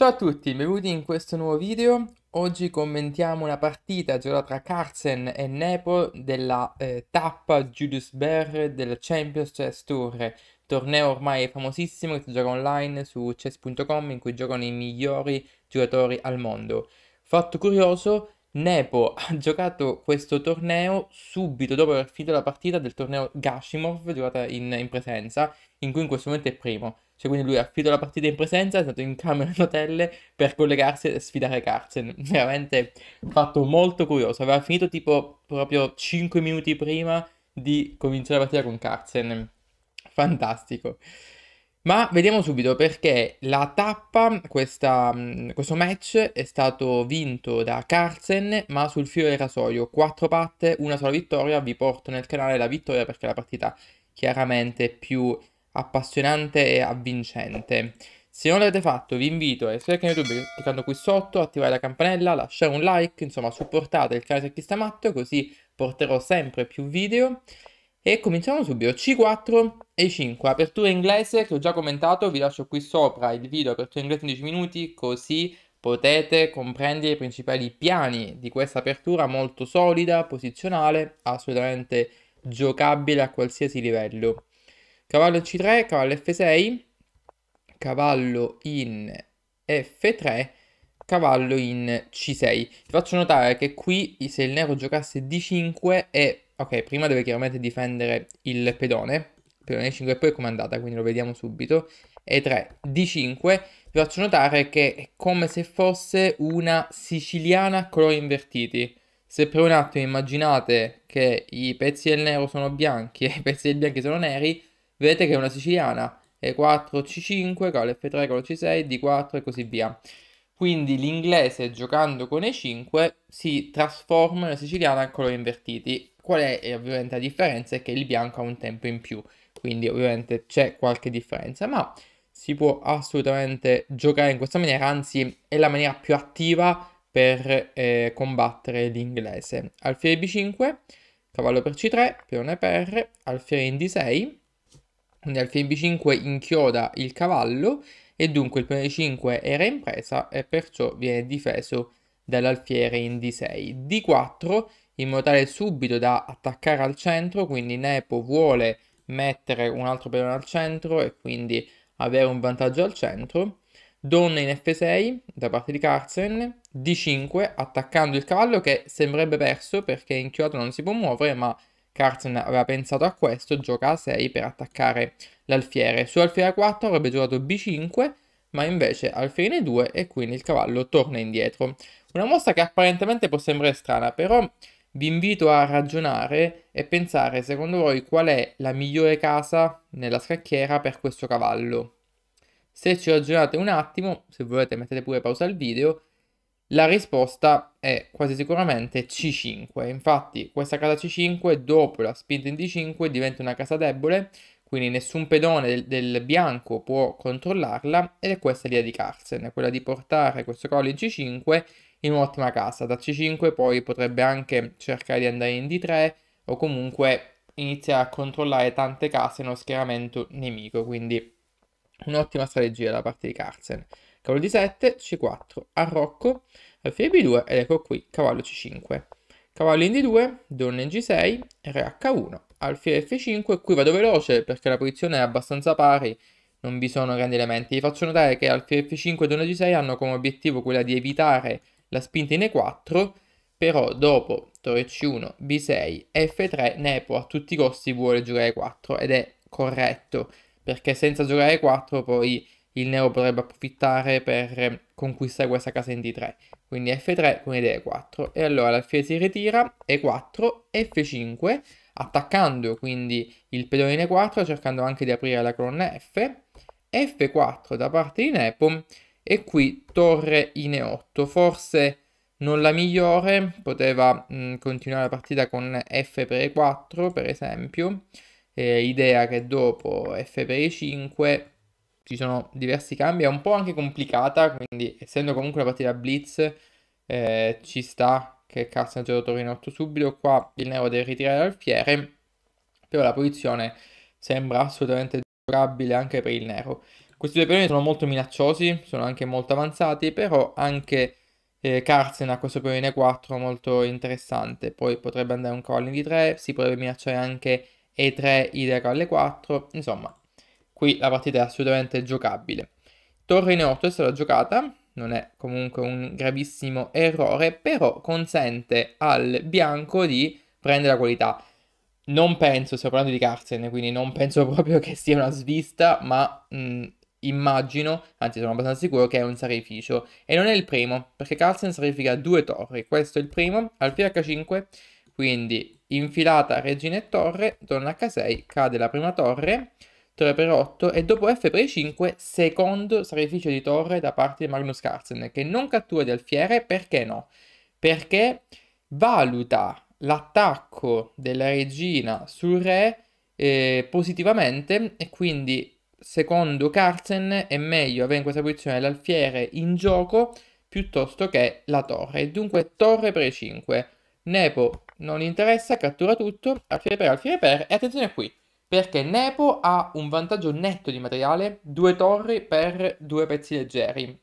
Ciao a tutti, benvenuti in questo nuovo video. Oggi commentiamo una partita giocata tra Carsen e Nepo della eh, tappa Judas Bear del Champions Chess Tour, torneo ormai famosissimo che si gioca online su chess.com in cui giocano i migliori giocatori al mondo. Fatto curioso, Nepo ha giocato questo torneo subito dopo aver finito la partita del torneo Gashimov giocata in, in presenza, in cui in questo momento è primo. Cioè, quindi lui affidò la partita in presenza, è stato in camera a hotel per collegarsi e sfidare Carson. Veramente fatto molto curioso. Aveva finito tipo proprio 5 minuti prima di cominciare la partita con Carson. Fantastico. Ma vediamo subito perché la tappa, questa, mm, questo match è stato vinto da Carlsen, ma sul filo del rasoio, 4 patte, una sola vittoria, vi porto nel canale la vittoria perché è la partita chiaramente più appassionante e avvincente. Se non l'avete fatto vi invito a iscrivervi al canale YouTube cliccando qui sotto, attivare la campanella, lasciare un like, insomma supportate il canale se Chi sta matto così porterò sempre più video. E cominciamo subito, C4 e 5, apertura inglese che ho già commentato, vi lascio qui sopra il video apertura inglese in 10 minuti così potete comprendere i principali piani di questa apertura molto solida, posizionale, assolutamente giocabile a qualsiasi livello cavallo in C3, cavallo F6, cavallo in F3, cavallo in C6. Vi faccio notare che qui se il nero giocasse D5 e... Ok, prima deve chiaramente difendere il pedone, il pedone 5 e poi com'è andata, quindi lo vediamo subito. E3, D5, vi faccio notare che è come se fosse una siciliana a colori invertiti. Se per un attimo immaginate che i pezzi del nero sono bianchi e i pezzi del bianco sono neri, Vedete che è una siciliana, E4, C5, cavallo F3, cavallo C6, D4 e così via. Quindi l'inglese giocando con E5 si trasforma in una siciliana a colori invertiti. Qual è eh, ovviamente la differenza? È che il bianco ha un tempo in più, quindi ovviamente c'è qualche differenza, ma si può assolutamente giocare in questa maniera, anzi è la maniera più attiva per eh, combattere l'inglese. Alfiere b5, cavallo per c3, peone per, alfiere in d6, quindi al b 5 inchioda il cavallo e dunque il pione 5 era in presa e perciò viene difeso dall'alfiere in d6. d4 in modo tale subito da attaccare al centro, quindi Nepo vuole mettere un altro pedone al centro e quindi avere un vantaggio al centro. Donna in f6 da parte di Carzen, d5 attaccando il cavallo che sembrerebbe perso perché inchiodato non si può muovere ma Carson aveva pensato a questo, gioca A6 per attaccare l'alfiere. Su alfiere a 4 avrebbe giocato B5, ma invece alfiere 2 e quindi il cavallo torna indietro. Una mossa che apparentemente può sembrare strana, però vi invito a ragionare e pensare secondo voi qual è la migliore casa nella scacchiera per questo cavallo. Se ci ragionate un attimo, se volete mettete pure pausa al video la risposta è quasi sicuramente C5, infatti questa casa C5 dopo la spinta in D5 diventa una casa debole, quindi nessun pedone del, del bianco può controllarla ed è questa l'idea di Carsen, quella di portare questo collo in C5 in un'ottima casa. Da C5 poi potrebbe anche cercare di andare in D3 o comunque iniziare a controllare tante case uno schieramento nemico, quindi un'ottima strategia da parte di Carsen cavallo di 7, c4, arrocco, alfiere b2 ed ecco qui cavallo c5. Cavallo in d2, donna in g6, re h1, alfiere f5, qui vado veloce perché la posizione è abbastanza pari, non vi sono grandi elementi. Vi faccio notare che alfiere f5 e donna g6 hanno come obiettivo quella di evitare la spinta in e4, però dopo torre c1, b6, f3, Nepo a tutti i costi vuole giocare 4 ed è corretto, perché senza giocare 4 poi il nero potrebbe approfittare per ehm, conquistare questa casa in d3. Quindi f3 con idea 4 E allora l'alfiere si ritira, e4, f5, attaccando quindi il pedone in e4, cercando anche di aprire la colonna f, f4 da parte di Nepo, e qui torre in e8. Forse non la migliore, poteva mh, continuare la partita con f per e4 per esempio, eh, idea che dopo f per e5 ci sono diversi cambi, è un po' anche complicata, quindi essendo comunque una partita blitz eh, ci sta che Carson ha giocato in 8 subito, qua il nero deve ritirare l'alfiere, però la posizione sembra assolutamente giocabile anche per il nero. Questi due periodi sono molto minacciosi, sono anche molto avanzati, però anche eh, Carson ha questo perione 4 molto interessante, poi potrebbe andare un crawling di 3, si potrebbe minacciare anche E3, Ida call 4, insomma qui la partita è assolutamente giocabile. Torre in 8 è stata giocata, non è comunque un gravissimo errore, però consente al bianco di prendere la qualità. Non penso, stiamo parlando di Carsen, quindi non penso proprio che sia una svista, ma mh, immagino, anzi sono abbastanza sicuro che è un sacrificio. E non è il primo, perché Carsen sacrifica due torri, questo è il primo, al PH5, quindi infilata regina e torre, torna H6, cade la prima torre, torre per 8 e dopo F per 5 secondo sacrificio di torre da parte di Magnus Carlsen che non cattura di alfiere perché no? Perché valuta l'attacco della regina sul re eh, positivamente e quindi secondo Carlsen è meglio avere in questa posizione l'alfiere in gioco piuttosto che la torre. Dunque torre per 5. Nepo non interessa, cattura tutto, alfiere per, alfiere per e attenzione qui perché Nepo ha un vantaggio netto di materiale, due torri per due pezzi leggeri.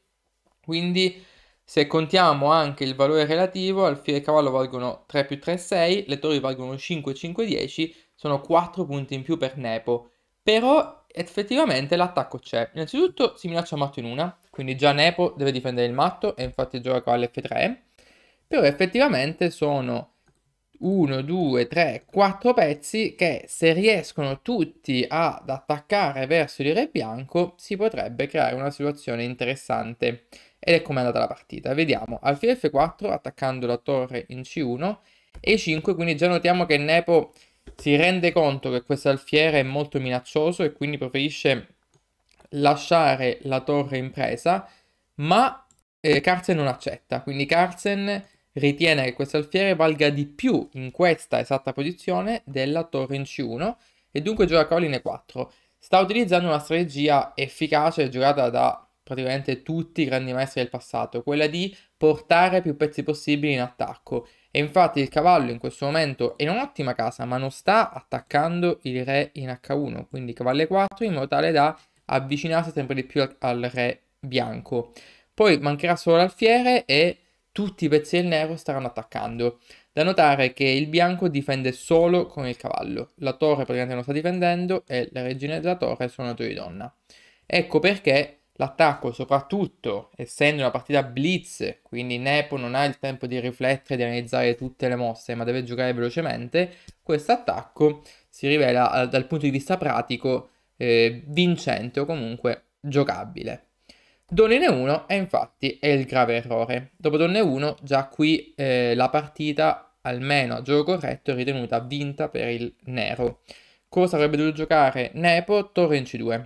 Quindi se contiamo anche il valore relativo, alfiere e cavallo valgono 3 più 3, 6, le torri valgono 5, 5, 10, sono 4 punti in più per Nepo. Però effettivamente l'attacco c'è. Innanzitutto si minaccia matto in una, quindi già Nepo deve difendere il matto e infatti gioca con l'F3. Però effettivamente sono 1, 2, 3, 4 pezzi che se riescono tutti ad attaccare verso il re bianco si potrebbe creare una situazione interessante. Ed è come è andata la partita. Vediamo, alfile F4 attaccando la torre in C1 e 5, quindi già notiamo che Nepo si rende conto che questo alfiere è molto minaccioso e quindi preferisce lasciare la torre in presa, ma eh, Carlsen non accetta, quindi Carlsen ritiene che questo alfiere valga di più in questa esatta posizione della torre in C1 e dunque gioca colline 4 Sta utilizzando una strategia efficace giocata da praticamente tutti i grandi maestri del passato, quella di portare più pezzi possibili in attacco. E infatti il cavallo in questo momento è in un'ottima casa, ma non sta attaccando il re in H1, quindi cavallo 4 in modo tale da avvicinarsi sempre di più al, al re bianco. Poi mancherà solo l'alfiere e tutti i pezzi del nero staranno attaccando. Da notare che il bianco difende solo con il cavallo, la torre praticamente non sta difendendo e la regina della torre sono nato di donna. Ecco perché l'attacco, soprattutto essendo una partita blitz, quindi Nepo non ha il tempo di riflettere e di analizzare tutte le mosse, ma deve giocare velocemente, questo attacco si rivela eh, dal punto di vista pratico eh, vincente o comunque giocabile. Don 1 è infatti è il grave errore. Dopo Don 1 già qui eh, la partita, almeno a gioco corretto, è ritenuta vinta per il nero. Cosa avrebbe dovuto giocare Nepo? Torre in C2.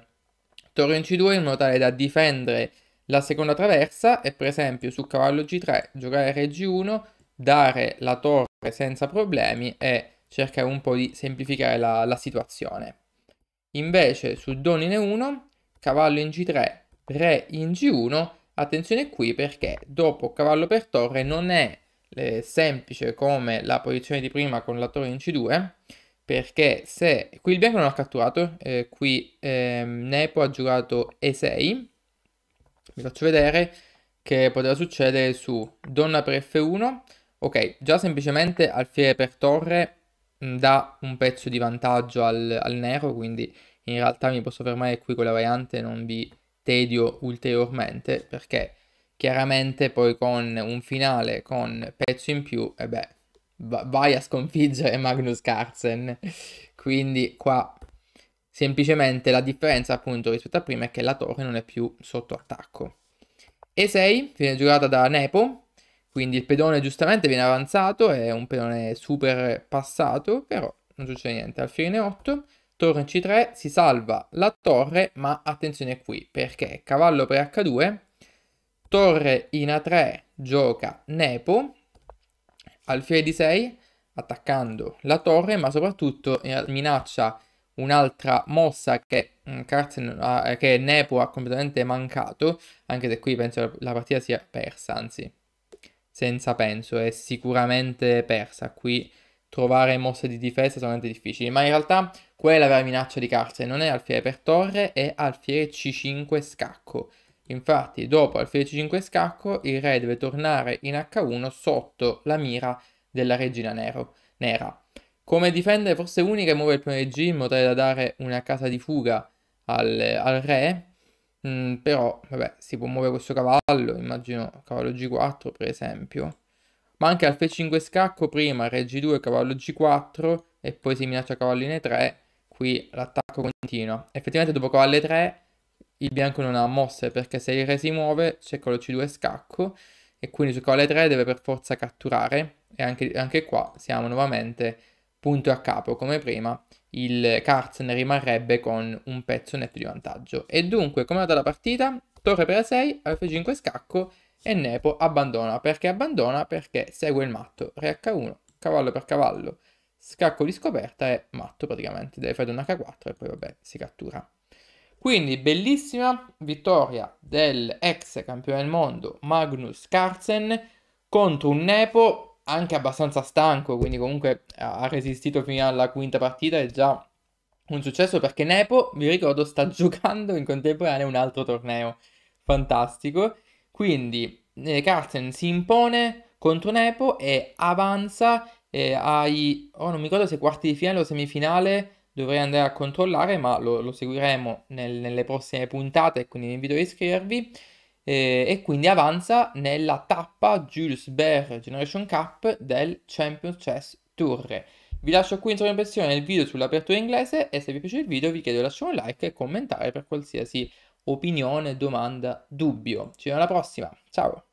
Torre in C2 in modo tale da difendere la seconda traversa e per esempio su cavallo G3 giocare Re G1, dare la torre senza problemi e cercare un po' di semplificare la, la situazione. Invece su Donine 1 cavallo in G3, Re in G1, attenzione qui perché dopo cavallo per torre non è eh, semplice come la posizione di prima con la torre in C2, perché se qui il bianco non ha catturato, eh, qui eh, Nepo ha giocato E6, vi faccio vedere che poteva succedere su donna per F1, ok, già semplicemente alfiere per torre mm, dà un pezzo di vantaggio al, al nero, quindi in realtà mi posso fermare qui con la variante, non vi tedio ulteriormente perché chiaramente poi con un finale con pezzo in più, e eh beh, vai a sconfiggere Magnus Carlsen. Quindi qua semplicemente la differenza appunto rispetto a prima è che la torre non è più sotto attacco. E6, viene giocata da Nepo, quindi il pedone giustamente viene avanzato, è un pedone super passato, però non succede niente. Alfiere 8, Torre C3 si salva la torre, ma attenzione qui, perché cavallo per H2, torre in A3 gioca Nepo, alfiere di 6, attaccando la torre, ma soprattutto minaccia un'altra mossa che, Carson, mm, ah, che Nepo ha completamente mancato, anche se qui penso la partita sia persa, anzi, senza penso, è sicuramente persa. Qui trovare mosse di difesa sono difficili, ma in realtà quella è la vera minaccia di Carse, non è alfiere per torre, è alfiere c5 scacco. Infatti, dopo alfiere c5 scacco, il re deve tornare in h1 sotto la mira della regina nero, nera. Come difende forse unica e muove il pione G in modo tale da dare una casa di fuga al, al re, mm, però vabbè, si può muovere questo cavallo, immagino cavallo g4 per esempio, ma anche al F5 scacco prima re g 2 cavallo G4 e poi si minaccia cavallo in E3, qui l'attacco continua. Effettivamente dopo cavallo E3 il bianco non ha mosse perché se il re si muove c'è cavallo C2 scacco e quindi su cavallo E3 deve per forza catturare e anche, anche qua siamo nuovamente punto a capo come prima il Carlsen rimarrebbe con un pezzo netto di vantaggio. E dunque, come è andata la partita? Torre per 6, F5 scacco e Nepo abbandona. Perché abbandona? Perché segue il matto, re H1, cavallo per cavallo, scacco di scoperta e matto praticamente, deve fare un H4 e poi vabbè si cattura. Quindi bellissima vittoria dell'ex campione del mondo Magnus Carlsen contro un Nepo anche abbastanza stanco, quindi comunque ha resistito fino alla quinta partita è già un successo perché Nepo, vi ricordo, sta giocando in contemporanea un altro torneo fantastico quindi eh, Carsten si impone contro Nepo e avanza eh, ai... Oh, non mi ricordo se quarti di finale o semifinale dovrei andare a controllare, ma lo, lo seguiremo nel, nelle prossime puntate, quindi vi invito a iscrivervi. Eh, e quindi avanza nella tappa Julius Bear Generation Cup del Champions Chess Tour. Vi lascio qui in sovraimpressione il video sull'apertura inglese e se vi piace il video vi chiedo di lasciare un like e commentare per qualsiasi opinione, domanda, dubbio. Ci vediamo alla prossima. Ciao!